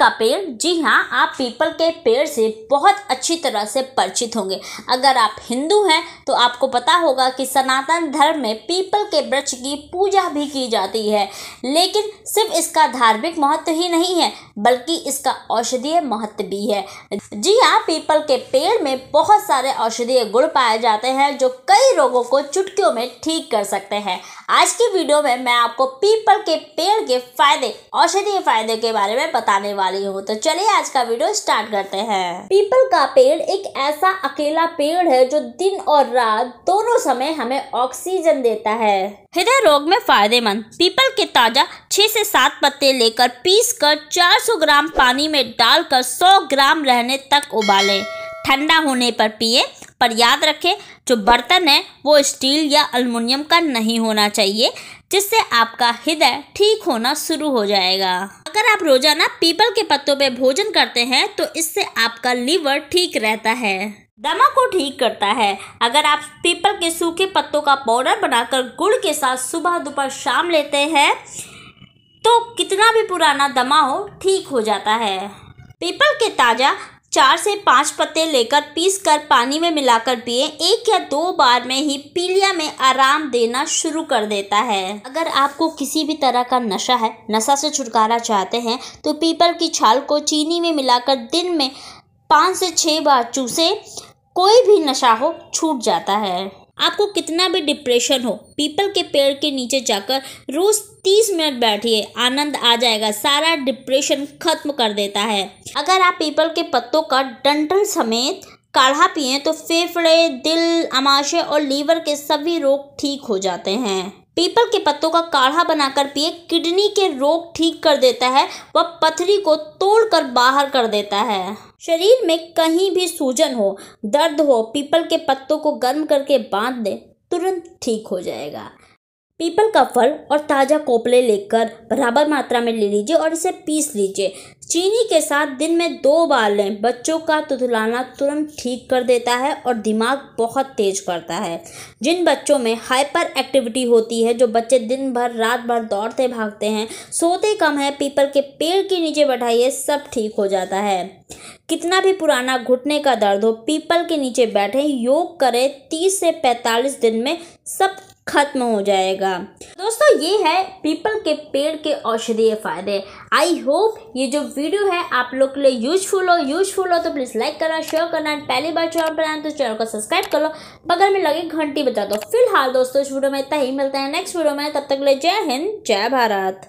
का पेड़ जी हाँ आप पीपल के पेड़ से बहुत अच्छी तरह से परिचित होंगे अगर आप हिंदू हैं तो आपको पता होगा कि सनातन धर्म में पीपल के वृक्ष की पूजा भी की जाती है लेकिन सिर्फ इसका धार्मिक महत्व ही नहीं है बल्कि इसका औषधीय महत्व भी है जी हाँ पीपल के पेड़ में बहुत सारे औषधीय गुण पाए जाते हैं जो कई रोगों को चुटकियों में ठीक कर सकते हैं आज की वीडियो में मैं आपको पीपल के पेड़ के फायदे औषधीय फायदे के बारे में बताने वाला वाली हूँ तो चलिए आज का वीडियो स्टार्ट करते हैं पीपल का पेड़ एक ऐसा अकेला पेड़ है जो दिन और रात दोनों समय हमें ऑक्सीजन देता है हृदय रोग में फायदेमंद पीपल के ताजा छह से सात पत्ते लेकर पीस कर सौ ग्राम पानी में डालकर सौ ग्राम रहने तक उबाले ठंडा होने पर पिए पर याद रखें जो बर्तन है वो स्टील या अल्मोनियम का नहीं होना चाहिए जिससे आपका हृदय ठीक होना शुरू हो जाएगा अगर आप रोजाना पीपल के पत्तों पे भोजन करते हैं तो इससे आपका लीवर ठीक रहता है दमा को ठीक करता है अगर आप पीपल के सूखे पत्तों का पाउडर बनाकर गुड़ के साथ सुबह दोपहर शाम लेते हैं तो कितना भी पुराना दमा हो ठीक हो जाता है पीपल के ताज़ा चार से पाँच पत्ते लेकर पीस कर पानी में मिलाकर पिए एक या दो बार में ही पीलिया में आराम देना शुरू कर देता है अगर आपको किसी भी तरह का नशा है नशा से छुटकारा चाहते हैं तो पीपल की छाल को चीनी में मिलाकर दिन में पाँच से छः बार चूसे कोई भी नशा हो छूट जाता है आपको कितना भी डिप्रेशन हो पीपल के पेड़ के नीचे जाकर रोज़ तीस मिनट बैठिए आनंद आ जाएगा सारा डिप्रेशन खत्म कर देता है अगर आप पीपल के पत्तों का डंटल समेत काढ़ा पिए तो फेफड़े दिल अमाशय और लीवर के सभी रोग ठीक हो जाते हैं पीपल के पत्तों का काढ़ा बनाकर पिए किडनी के रोग ठीक कर देता है व पथरी को तोड़कर बाहर कर देता है शरीर में कहीं भी सूजन हो दर्द हो पीपल के पत्तों को गर्म करके बांध दे तुरंत ठीक हो जाएगा पीपल का फल और ताज़ा कोपले लेकर बराबर मात्रा में ले लीजिए और इसे पीस लीजिए चीनी के साथ दिन में दो बार लें बच्चों का तुतलाना तुरंत ठीक कर देता है और दिमाग बहुत तेज करता है जिन बच्चों में हाइपर एक्टिविटी होती है जो बच्चे दिन भर रात भर दौड़ते भागते हैं सोते कम है पीपल के पेड़ के नीचे बैठाइए सब ठीक हो जाता है कितना भी पुराना घुटने का दर्द हो पीपल के नीचे बैठे योग करें तीस से पैंतालीस दिन में सब खत्म हो जाएगा दोस्तों ये है पीपल के पेड़ के औषधीय फायदे आई होप ये जो वीडियो है आप लोग के लिए यूजफुल हो यूजफुल हो तो प्लीज़ लाइक करना शेयर करना पहली बार चैनल पर आए तो चैनल को सब्सक्राइब कर लो बगल में लगे घंटी बजा दो फिलहाल दोस्तों इस वीडियो में इतना ही मिलता है नेक्स्ट वीडियो में तब तक ले जय हिंद जय भारत